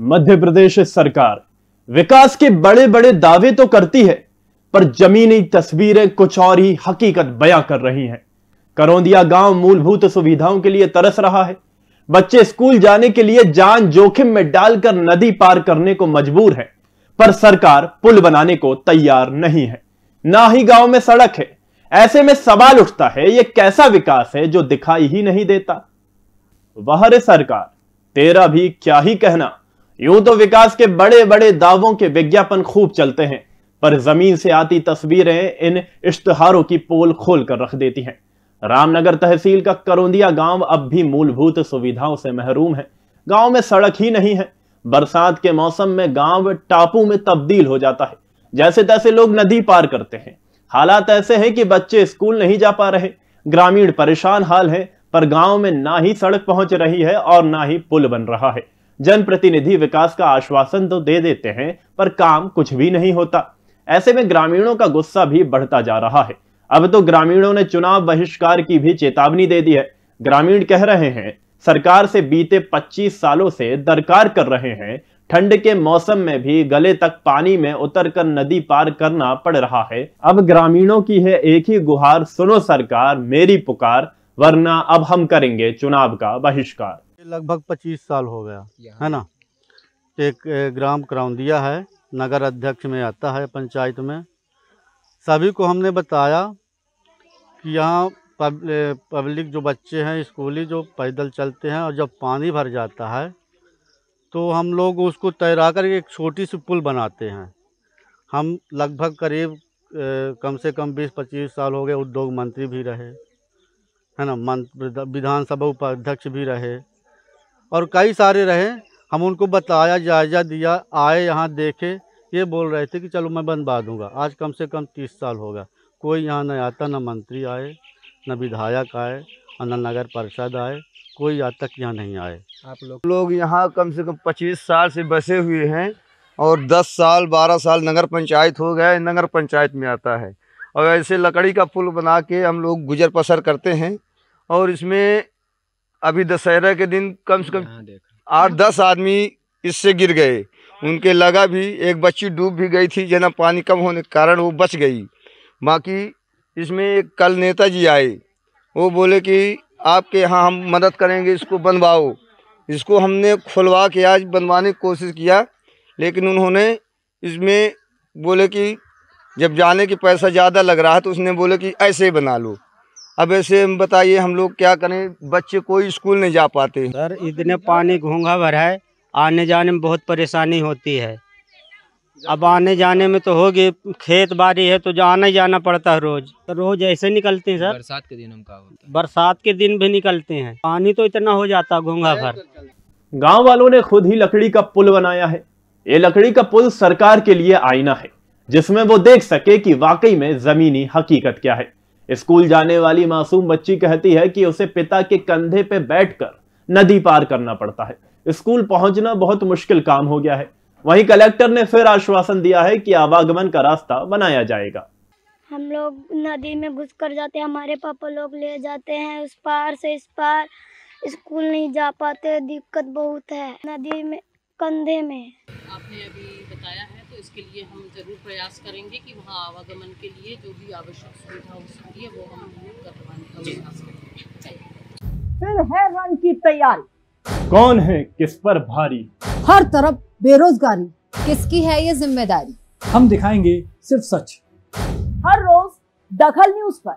मध्य प्रदेश सरकार विकास के बड़े बड़े दावे तो करती है पर जमीनी तस्वीरें कुछ और ही हकीकत बयां कर रही हैं करौंदिया गांव मूलभूत सुविधाओं के लिए तरस रहा है बच्चे स्कूल जाने के लिए जान जोखिम में डालकर नदी पार करने को मजबूर है पर सरकार पुल बनाने को तैयार नहीं है ना ही गांव में सड़क है ऐसे में सवाल उठता है यह कैसा विकास है जो दिखाई ही नहीं देता वह सरकार तेरा भी क्या ही कहना यूं तो विकास के बड़े बड़े दावों के विज्ञापन खूब चलते हैं पर जमीन से आती तस्वीरें इन इश्तहारों की पोल खोल कर रख देती हैं रामनगर तहसील का करोंदिया गांव अब भी मूलभूत सुविधाओं से महरूम है गांव में सड़क ही नहीं है बरसात के मौसम में गांव टापू में तब्दील हो जाता है जैसे तैसे लोग नदी पार करते हैं हालात ऐसे हैं कि बच्चे स्कूल नहीं जा पा रहे ग्रामीण परेशान हाल है पर गांव में ना ही सड़क पहुंच रही है और ना ही पुल बन रहा है जनप्रतिनिधि विकास का आश्वासन तो दे देते हैं पर काम कुछ भी नहीं होता ऐसे में ग्रामीणों का गुस्सा भी बढ़ता जा रहा है अब तो ग्रामीणों ने चुनाव बहिष्कार की भी चेतावनी दे दी है ग्रामीण कह रहे हैं सरकार से बीते 25 सालों से दरकार कर रहे हैं ठंड के मौसम में भी गले तक पानी में उतरकर नदी पार करना पड़ रहा है अब ग्रामीणों की है एक ही गुहार सुनो सरकार मेरी पुकार वरना अब हम करेंगे चुनाव का बहिष्कार लगभग पच्चीस साल हो गया है ना एक ग्राम क्राउंदिया है नगर अध्यक्ष में आता है पंचायत में सभी को हमने बताया कि यहाँ पब्लिक जो बच्चे हैं स्कूली जो पैदल चलते हैं और जब पानी भर जाता है तो हम लोग उसको तैरा कर एक छोटी सी पुल बनाते हैं हम लगभग करीब कम से कम 20-25 साल हो गए उद्योग मंत्री भी रहे है ना मंत्र विधानसभा उपाध्यक्ष भी रहे और कई सारे रहे हम उनको बताया जायज़ा दिया आए यहाँ देखे ये बोल रहे थे कि चलो मैं बनवा दूँगा आज कम से कम तीस साल होगा कोई यहाँ नहीं आता ना मंत्री आए न विधायक आए और न नगर परिषद आए कोई आज तक यहाँ नहीं आए आप लोग लोग यहाँ कम से कम पच्चीस साल से बसे हुए हैं और दस साल बारह साल नगर पंचायत हो गया नगर पंचायत में आता है और ऐसे लकड़ी का पुल बना के हम लोग गुजर पसर करते हैं और इसमें अभी दशहरा के दिन कम से कम हाँ, आठ दस आदमी इससे गिर गए उनके लगा भी एक बच्ची डूब भी गई थी जना पानी कम होने के कारण वो बच गई बाकी इसमें एक कल नेता जी आए वो बोले कि आपके यहाँ हम मदद करेंगे इसको बनवाओ इसको हमने खुलवा के आज बनवाने की कोशिश किया लेकिन उन्होंने इसमें बोले कि जब जाने की पैसा ज़्यादा लग रहा है तो उसने बोले कि ऐसे ही बना लो अब ऐसे बताइए हम लोग क्या करें बच्चे कोई स्कूल नहीं जा पाते सर इतने पानी घोंघा भर है आने जाने में बहुत परेशानी होती है अब आने जाने में तो होगी खेत बाड़ी है तो जो आना ही जाना पड़ता है रोज तो रोज ऐसे निकलते हैं सर बरसात के दिन बरसात के दिन भी निकलते हैं पानी तो इतना हो जाता है घोंघा भर गाँव वालों ने खुद ही लकड़ी का पुल बनाया है ये लकड़ी का पुल सरकार के लिए आईना है जिसमें वो देख सके कि वाकई में जमीनी हकीकत क्या है स्कूल जाने वाली मासूम बच्ची कहती है कि उसे पिता के कंधे पे बैठकर नदी पार करना पड़ता है स्कूल पहुंचना बहुत मुश्किल काम हो गया है वहीं कलेक्टर ने फिर आश्वासन दिया है कि आवागमन का रास्ता बनाया जाएगा हम लोग नदी में घुस कर जाते हैं हमारे पापा लोग ले जाते हैं उस पार से इस पार स्कूल नहीं जा पाते दिक्कत बहुत है नदी में कंधे में आपने अभी बताया है इसके लिए हम ज़रूर प्रयास करेंगे कि वहाँ आवागमन के लिए जो भी आवश्यक सुविधा उसके लिए वो हम करवाने का प्रयास फिर है रन की तैयारी कौन है किस पर भारी हर तरफ बेरोजगारी किसकी है ये जिम्मेदारी हम दिखाएंगे सिर्फ सच हर रोज दखल न्यूज पर